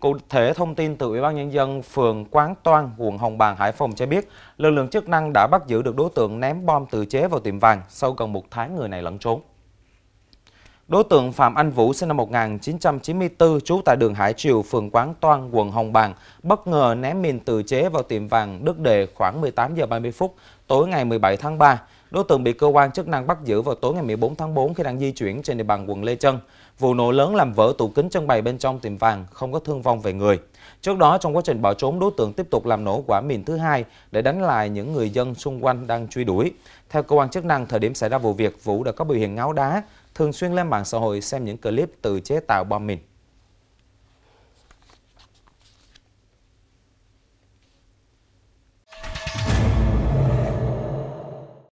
Cụ thể thông tin từ Ủy ban nhân dân phường Quán Toan, quận Hồng Bàng, Hải Phòng cho biết, lực lượng chức năng đã bắt giữ được đối tượng ném bom tự chế vào tiệm vàng sau gần một tháng người này lẫn trốn. Đối tượng Phạm Anh Vũ sinh năm 1994 trú tại đường Hải Triều, phường Quán Toan, quận Hồng Bàng, bất ngờ ném mìn tự chế vào tiệm vàng Đức Đề khoảng 18 giờ 30 phút tối ngày 17 tháng 3. Đối tượng bị cơ quan chức năng bắt giữ vào tối ngày 14 tháng 4 khi đang di chuyển trên địa bàn quận Lê Chân. Vụ nổ lớn làm vỡ tủ kính trưng bày bên trong tiệm vàng, không có thương vong về người. Trước đó, trong quá trình bỏ trốn, đối tượng tiếp tục làm nổ quả mìn thứ hai để đánh lại những người dân xung quanh đang truy đuổi. Theo cơ quan chức năng, thời điểm xảy ra vụ việc, Vũ đã có biểu hiện ngáo đá, thường xuyên lên mạng xã hội xem những clip tự chế tạo bom mìn.